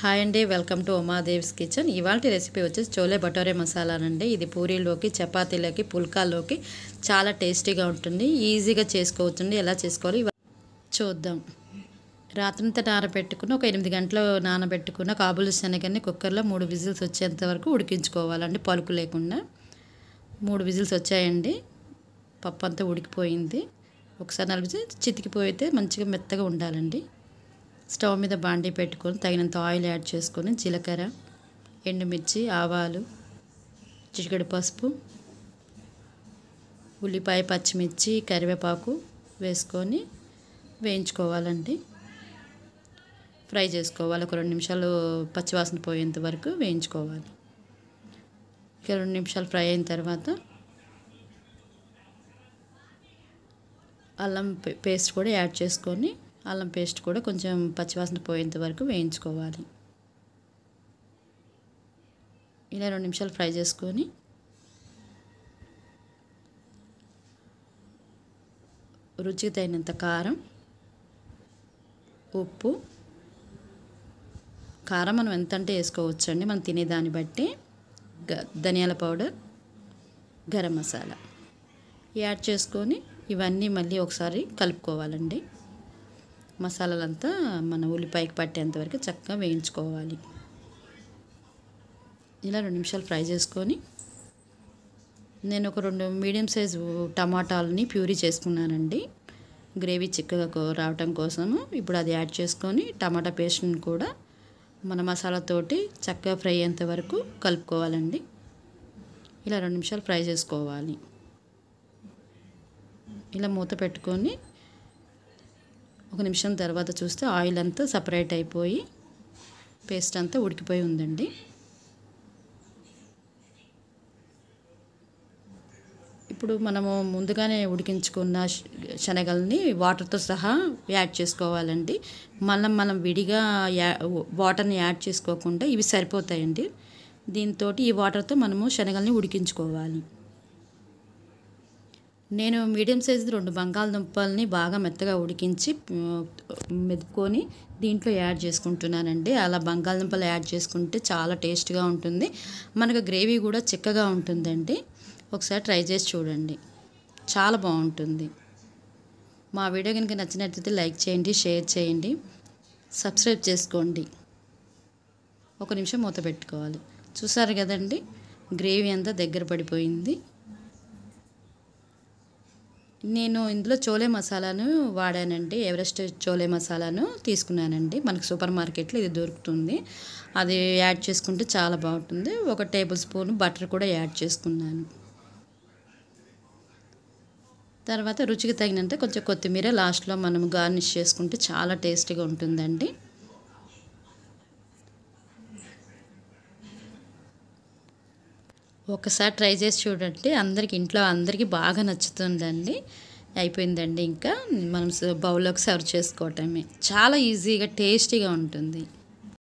hi అండి welcome to Umadev's kitchen ఇవాళ recipe వచ్చేసి చోలే భటోరే అండి ఇది పూరీలోకి చపాతీలోకి పుల్కాల్లోకి చాలా టేస్టీగా ఉంటుంది ఈజీగా చేసుకోవచ్చండి ఎలా చేసుకోవాలి చూద్దాం రాత్రంతా నానబెట్టుకుని ఒక ఎనిమిది గంటలు నానబెట్టుకున్న కాబులు శనగని కుక్కర్లో మూడు విజిల్స్ వచ్చేంత వరకు ఉడికించుకోవాలండి పలుకు లేకుండా మూడు విజిల్స్ వచ్చాయండి పప్పు అంతా ఉడికిపోయింది ఒకసారి నలిపితే చితికిపోయితే మంచిగా మెత్తగా ఉండాలండి స్టవ్ మీద బాండీ పెట్టుకొని తగినంత ఆయిల్ యాడ్ చేసుకొని జీలకర్ర ఎండుమిర్చి ఆవాలు చిటికెడు పసుపు ఉల్లిపాయ పచ్చిమిర్చి కరివేపాకు వేసుకొని వేయించుకోవాలండి ఫ్రై చేసుకోవాలి ఒక రెండు నిమిషాలు పచ్చివాసన పోయేంత వరకు వేయించుకోవాలి ఇక రెండు నిమిషాలు ఫ్రై అయిన తర్వాత అల్లం పేస్ట్ కూడా యాడ్ చేసుకొని అల్లం పేస్ట్ కూడా కొంచెం పచ్చివాసన పోయేంత వరకు వేయించుకోవాలి ఇలా రెండు నిమిషాలు ఫ్రై చేసుకొని రుచికి తగినంత కారం ఉప్పు కారం మనం ఎంత అంటే వేసుకోవచ్చండి మనం తినేదాన్ని బట్టి ధనియాల పౌడర్ గరం మసాలా యాడ్ చేసుకొని ఇవన్నీ మళ్ళీ ఒకసారి కలుపుకోవాలండి మసాలాలంతా మన ఉల్లిపాయకి పట్టేంత వరకు చక్కగా వేయించుకోవాలి ఇలా రెండు నిమిషాలు ఫ్రై చేసుకొని నేను ఒక రెండు మీడియం సైజు టమాటాలని ప్యూరీ చేసుకున్నానండి గ్రేవీ చిక్కగా రావటం కోసము ఇప్పుడు అది యాడ్ చేసుకొని టమాటా పేస్ట్ని కూడా మన మసాలాతోటి చక్కగా ఫ్రై అయ్యేంత వరకు కలుపుకోవాలండి ఇలా రెండు నిమిషాలు ఫ్రై చేసుకోవాలి ఇలా మూత పెట్టుకొని ఒక నిమిషం తర్వాత చూస్తే ఆయిల్ అంతా సపరేట్ అయిపోయి పేస్ట్ అంతా ఉడికిపోయి ఉందండి ఇప్పుడు మనము ముందుగానే ఉడికించుకున్న శనగల్ని వాటర్తో సహా యాడ్ చేసుకోవాలండి మళ్ళీ మనం విడిగా యా వాటర్ని యాడ్ చేసుకోకుండా ఇవి సరిపోతాయండి దీంతో ఈ వాటర్తో మనము శనగల్ని ఉడికించుకోవాలి నేను మీడియం సైజు రెండు బంగాళదుంపల్ని బాగా మెత్తగా ఉడికించి మెదుపుకొని దీంట్లో యాడ్ చేసుకుంటున్నానండి అలా బంగాళదుంపలు యాడ్ చేసుకుంటే చాలా టేస్ట్గా ఉంటుంది మనకు గ్రేవీ కూడా చిక్కగా ఉంటుందండి ఒకసారి ట్రై చేసి చూడండి చాలా బాగుంటుంది మా వీడియో కనుక నచ్చినట్లయితే లైక్ చేయండి షేర్ చేయండి సబ్స్క్రైబ్ చేసుకోండి ఒక నిమిషం మూత పెట్టుకోవాలి చూసారు కదండి గ్రేవీ అంతా దగ్గర పడిపోయింది నేను ఇందులో చోలే మసాలాను వాడానండి ఎవరెస్ట్ చోలే మసాలాను తీసుకున్నానండి మనకు సూపర్ మార్కెట్లో ఇది దొరుకుతుంది అది యాడ్ చేసుకుంటే చాలా బాగుంటుంది ఒక టేబుల్ స్పూన్ బటర్ కూడా యాడ్ చేసుకున్నాను తర్వాత రుచికి తగినంత కొంచెం కొత్తిమీర లాస్ట్లో మనం గార్నిష్ చేసుకుంటే చాలా టేస్టీగా ఉంటుందండి ఒకసారి ట్రై చేసి చూడండి అందరికి ఇంట్లో అందరికీ బాగా నచ్చుతుందండి అయిపోయిందండి ఇంకా మనం బౌల్లోకి సర్వ్ చేసుకోవటమే చాలా ఈజీగా టేస్టీగా ఉంటుంది